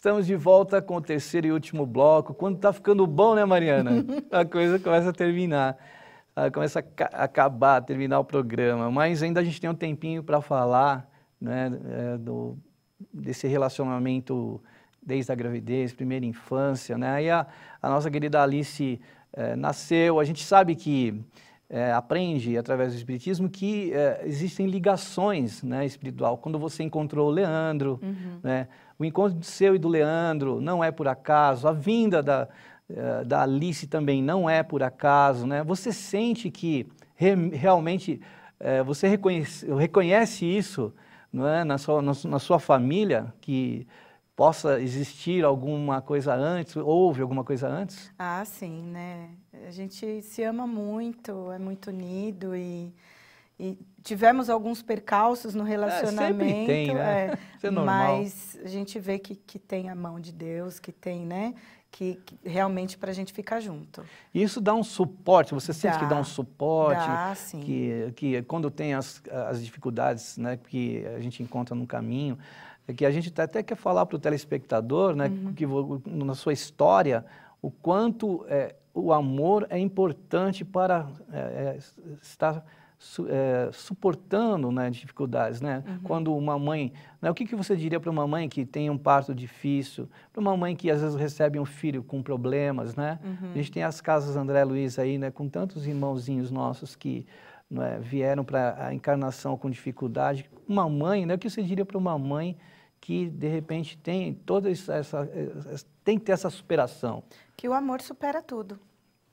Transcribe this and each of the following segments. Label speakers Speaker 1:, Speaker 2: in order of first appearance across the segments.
Speaker 1: Estamos de volta com o terceiro e último bloco. Quando tá ficando bom, né, Mariana? A coisa começa a terminar. Ah, começa a acabar, terminar o programa. Mas ainda a gente tem um tempinho para falar né, eh, do, desse relacionamento desde a gravidez, primeira infância. Né? Aí a, a nossa querida Alice é, nasceu. A gente sabe que é, aprende através do Espiritismo que é, existem ligações né, espiritual. Quando você encontrou o Leandro, uhum. né, o encontro seu e do Leandro não é por acaso, a vinda da, eh, da Alice também não é por acaso, né? Você sente que re, realmente é, você reconhece, reconhece isso não é? na, sua, na, na sua família, que possa existir alguma coisa antes, houve alguma coisa antes?
Speaker 2: Ah, sim, né? A gente se ama muito, é muito unido e e tivemos alguns percalços no é, relacionamento. É, sempre tem, né? É, é mas a gente vê que, que tem a mão de Deus, que tem, né? Que, que realmente para a gente ficar junto.
Speaker 1: Isso dá um suporte, você sente dá, que dá um suporte, dá, sim. Que, que quando tem as, as dificuldades né, que a gente encontra no caminho, é que a gente tá, até quer falar para o telespectador, né, uhum. que na sua história, o quanto é, o amor é importante para é, é estar su, é, suportando né, dificuldades, né? Uhum. Quando uma mãe, né, o que, que você diria para uma mãe que tem um parto difícil, para uma mãe que às vezes recebe um filho com problemas, né? Uhum. A gente tem as casas André Luiz aí, né? Com tantos irmãozinhos nossos que né, vieram para a encarnação com dificuldade. Uma mãe, né? O que você diria para uma mãe que de repente tem toda essa, essa tem que ter essa superação?
Speaker 2: Que o amor supera tudo.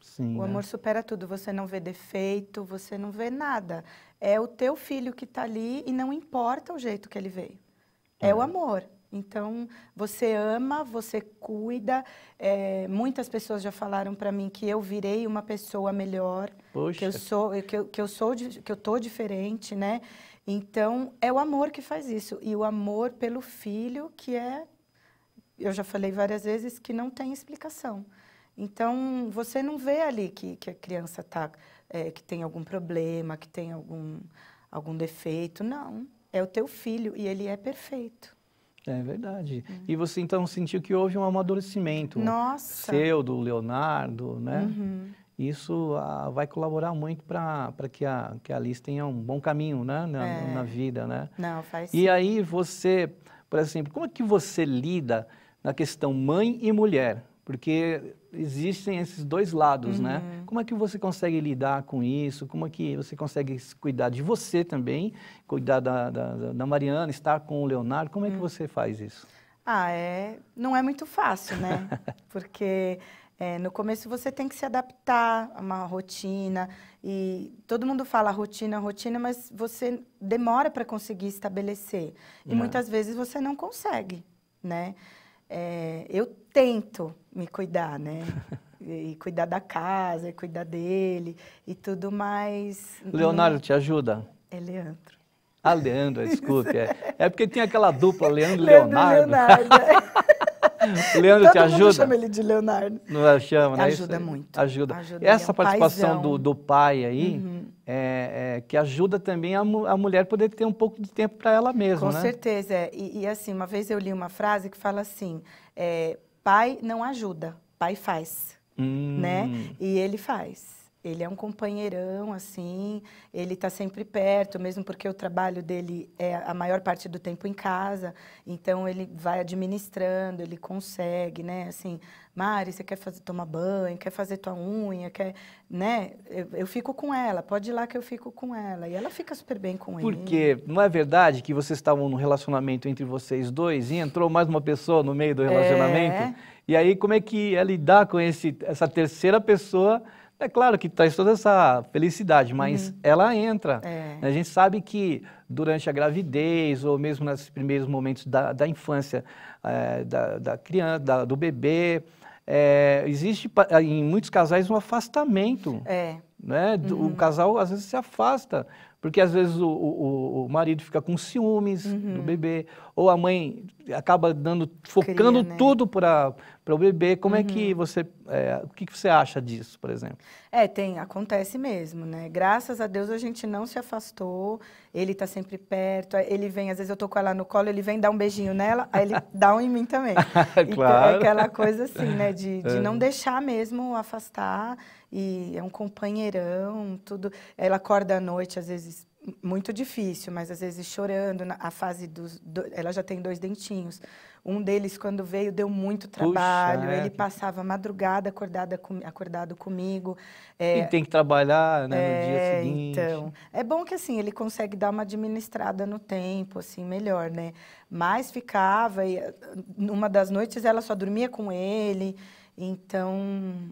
Speaker 2: Sim, o amor né? supera tudo. Você não vê defeito, você não vê nada. É o teu filho que está ali e não importa o jeito que ele veio. É, é o amor. Então, você ama, você cuida. É, muitas pessoas já falaram para mim que eu virei uma pessoa melhor, Poxa. que eu sou, que eu, que eu sou, que eu tô diferente, né? Então, é o amor que faz isso e o amor pelo filho que é, eu já falei várias vezes que não tem explicação. Então, você não vê ali que, que a criança tá, é, que tem algum problema, que tem algum, algum defeito. Não. É o teu filho e ele é perfeito.
Speaker 1: É verdade. Hum. E você então sentiu que houve um amadurecimento Nossa. seu, do Leonardo, né? Uhum. Isso ah, vai colaborar muito para que a, que a Alice tenha um bom caminho né? na, é. na vida, né?
Speaker 2: Não, faz E
Speaker 1: aí você, por exemplo, como é que você lida na questão mãe e mulher? Porque existem esses dois lados, né? uhum. né? Como é que você consegue lidar com isso? Como é que você consegue cuidar de você também, cuidar da, da, da Mariana, estar com o Leonardo? Como é que uhum. você faz isso?
Speaker 2: Ah, é... não é muito fácil, né? Porque é, no começo você tem que se adaptar a uma rotina e todo mundo fala rotina, rotina, mas você demora para conseguir estabelecer e né. muitas vezes você não consegue, né? é, eu tento me cuidar, né? e, cuidar da casa, e cuidar dele e tudo mais. Leonardo né?
Speaker 1: te ajuda?
Speaker 2: É Leandro.
Speaker 1: Ah, Leandro, desculpe. É, é porque tinha aquela dupla, Leandro e Leonardo. Leonardo. Leandro Todo te ajuda? Mundo chama
Speaker 2: ele de Leonardo. Não é, chama, né? Ajuda Isso, muito. Ajuda. ajuda. Essa é um participação do, do,
Speaker 1: pai aí, uhum é, é, que ajuda também a, a, mulher poder ter um pouco de tempo para ela mesma. Com né?
Speaker 2: certeza. É. E, e, assim, uma vez eu li uma frase que fala assim: é, pai não ajuda, pai faz. Hum. Né? E ele faz. Ele é um companheirão, assim, ele está sempre perto, mesmo porque o trabalho dele é a maior parte do tempo em casa, então ele vai administrando, ele consegue, né? Assim, Mari, você quer fazer, tomar banho, quer fazer tua unha, quer, né? Eu, eu, fico com ela, pode ir lá que eu fico com ela. E ela fica super bem com porque,
Speaker 1: ele. Porque não é verdade que vocês estavam num relacionamento entre vocês dois e entrou mais uma pessoa no meio do é. relacionamento? É... E aí, como é que é lidar com esse, essa terceira pessoa é claro que traz toda essa felicidade, mas uhum. ela entra. É. A gente sabe que durante a gravidez ou mesmo nos primeiros momentos da, da infância é, da, da, criança, da, do bebê, é, existe em muitos casais um afastamento. É. Né? Uhum. O casal às vezes se afasta porque às vezes o, o, o marido fica com ciúmes uhum. do bebê, ou a mãe acaba dando, focando Cria, né? tudo para o bebê. Como uhum. é que uhum. você. É, o que, você acha disso, por exemplo?
Speaker 2: É, tem, acontece mesmo, né? Graças a Deus a gente não se afastou, ele está sempre perto, ele vem, às vezes eu tô com ela no colo, ele vem dar um beijinho nela, aí ele dá um em mim também.
Speaker 1: Então, é claro. é aquela coisa assim, né? De, de é. não
Speaker 2: deixar mesmo afastar. E é um companheirão, tudo. Ela acorda à noite, às vezes muito difícil, mas às vezes chorando, a fase dos. Do, ela já tem dois dentinhos. Um deles, quando veio, deu muito trabalho. Puxa, ele é. passava madrugada acordada com, acordado comigo. É, e
Speaker 1: tem que trabalhar né, é, no dia é, seguinte. Então,
Speaker 2: é bom que assim, ele consegue dar uma administrada no tempo, assim, melhor, né? Mas ficava, e ah, numa das noites ela só dormia com ele. Então,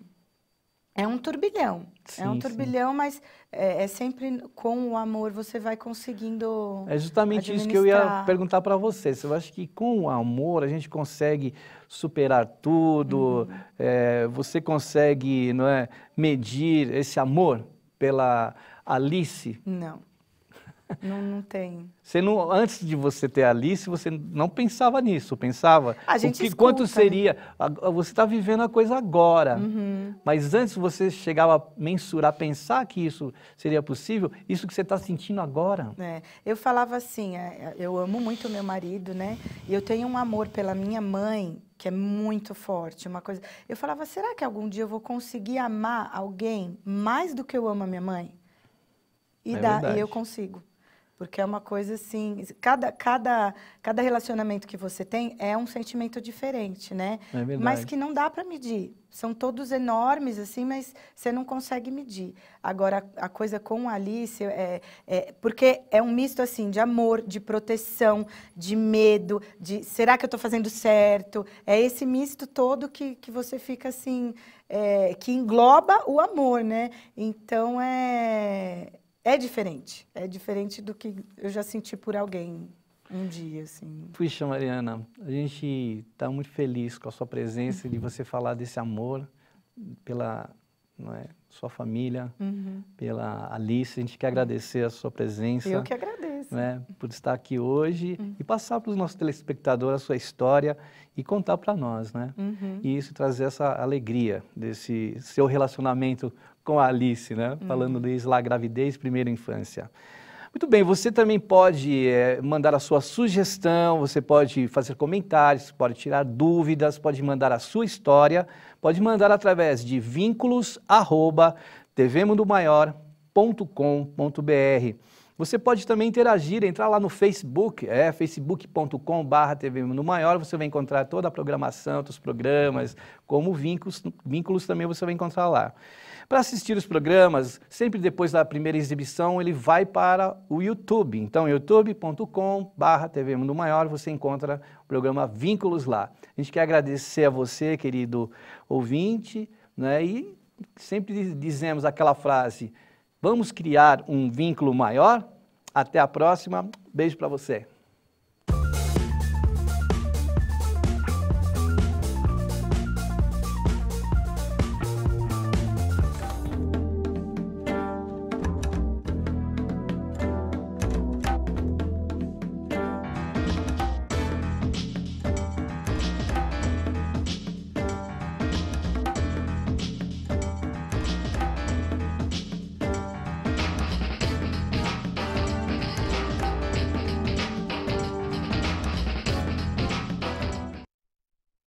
Speaker 2: é um turbilhão. Sim, é um turbilhão, sim. mas é, é, sempre com o amor você vai conseguindo. É justamente isso que eu ia
Speaker 1: perguntar para você. Eu acho que com o amor a gente consegue superar tudo. Uhum. É, você consegue, não é, medir esse amor pela Alice?
Speaker 2: Não. Não, não tem.
Speaker 1: Você não, antes de você ter Alice, você não pensava nisso, pensava a gente o que, escuta, quanto né? seria. Né? você está vivendo a coisa agora, uhum. mas antes você chegava a mensurar, pensar que isso seria possível, isso que você está sentindo agora.
Speaker 2: É, eu falava assim, é, eu amo muito meu marido, né? E eu tenho um amor pela minha mãe que é muito forte, uma coisa. Eu falava, será que algum dia eu vou conseguir amar alguém mais do que eu amo a minha mãe? E, é dá, e eu consigo. Porque é uma coisa assim, cada, cada, cada relacionamento que você tem é um sentimento diferente, né? É verdade. mas que não dá para medir. São todos enormes, assim, mas você não consegue medir. Agora, a, a coisa com a Alice é, é, Porque é um misto, assim, de amor, de proteção, de medo, de será que eu estou fazendo certo? É esse misto todo que, que você fica, assim, é, que engloba o amor, né? Então, é é diferente. É diferente do que eu já senti por alguém um dia, assim.
Speaker 1: Puxa, Mariana, a gente está muito feliz com a sua presença, uhum. de você falar desse amor pela é, sua família, uhum. pela Alice. A gente quer agradecer a sua presença. Eu que agradeço. É, por estar aqui hoje uhum. e passar para os nossos telespectadores a sua história e contar para nós, né? Uhum. E isso trazer essa alegria desse seu relacionamento com a Alice, né? Hum. Falando desde lá, gravidez, primeira infância. Muito bem, você também pode é, mandar a sua sugestão, você pode fazer comentários, pode tirar dúvidas, pode mandar a sua história, pode mandar através de vínculos, arroba, tvmundomaior.com.br. Você pode também interagir, entrar lá no Facebook, é facebook.com.br TV no Maior, você vai encontrar toda a programação, todos os programas, como vínculos, vínculos também você vai encontrar lá. Para assistir os programas, sempre depois da primeira exibição, ele vai para o YouTube. Então, youtube.com.br TV Mundo Maior, você encontra o programa Vínculos lá. A gente quer agradecer a você, querido ouvinte, né? e sempre dizemos aquela frase, Vamos criar um vínculo maior? Até a próxima. Beijo para você.